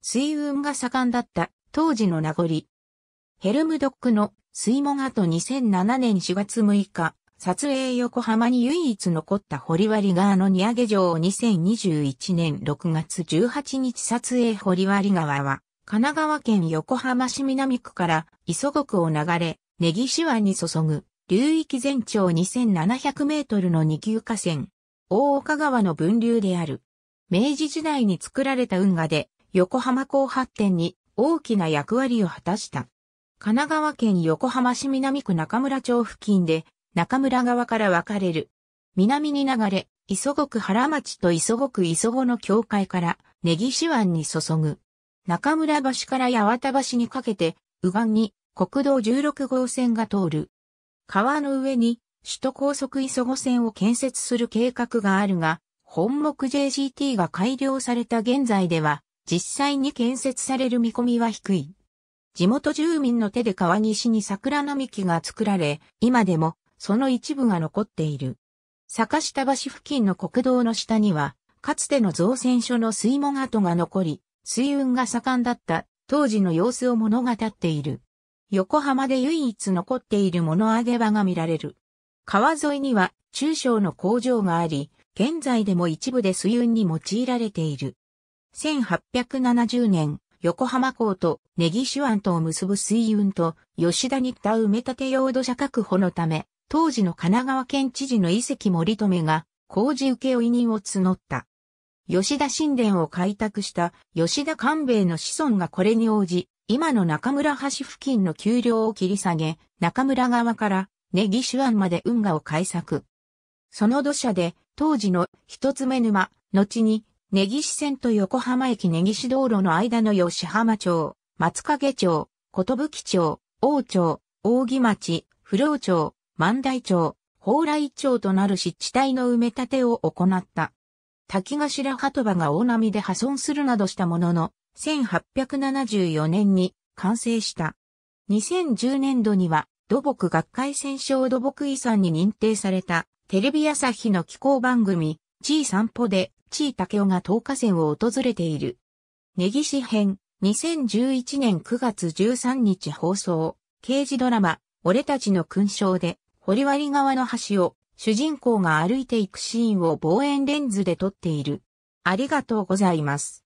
水運が盛んだった当時の名残。ヘルムドックの水門跡2007年4月6日、撮影横浜に唯一残った堀割川の荷揚げを2021年6月18日撮影堀割川は、神奈川県横浜市南区から磯国を流れ、根岸湾に注ぐ、流域全長2700メートルの二級河川、大岡川の分流である。明治時代に作られた運河で、横浜港発展に大きな役割を果たした。神奈川県横浜市南区中村町付近で中村川から分かれる。南に流れ、磯国原町と磯国磯子の境界から根岸湾に注ぐ。中村橋から八幡橋にかけて、右岸に国道16号線が通る。川の上に首都高速磯子線を建設する計画があるが、本木 JCT が改良された現在では実際に建設される見込みは低い。地元住民の手で川岸に桜並木が作られ、今でもその一部が残っている。坂下橋付近の国道の下には、かつての造船所の水門跡が残り、水運が盛んだった当時の様子を物語っている。横浜で唯一残っている物上げ場が見られる。川沿いには中小の工場があり、現在でも一部で水運に用いられている。1870年、横浜港と根岸湾とを結ぶ水運と吉田に北埋め立て用土砂確保のため、当時の神奈川県知事の遺跡森留が工事請負人を募った。吉田神殿を開拓した吉田官兵衛の子孫がこれに応じ、今の中村橋付近の丘陵を切り下げ、中村側から根岸湾まで運河を開削。その土砂で当時の一つ目沼、後に根岸線と横浜駅根岸道路の間の吉浜町、松影町、寿町、王町、扇町、不老町、万代町、蓬莱町となる湿地帯の埋め立てを行った。滝頭鳩場が大波で破損するなどしたものの、1874年に完成した。2010年度には土木学会戦勝土木遺産に認定されたテレビ朝日の気候番組 G 散歩でチー武雄が東下線を訪れている。根岸編、2011年9月13日放送、刑事ドラマ、俺たちの勲章で、堀割川の橋を、主人公が歩いていくシーンを望遠レンズで撮っている。ありがとうございます。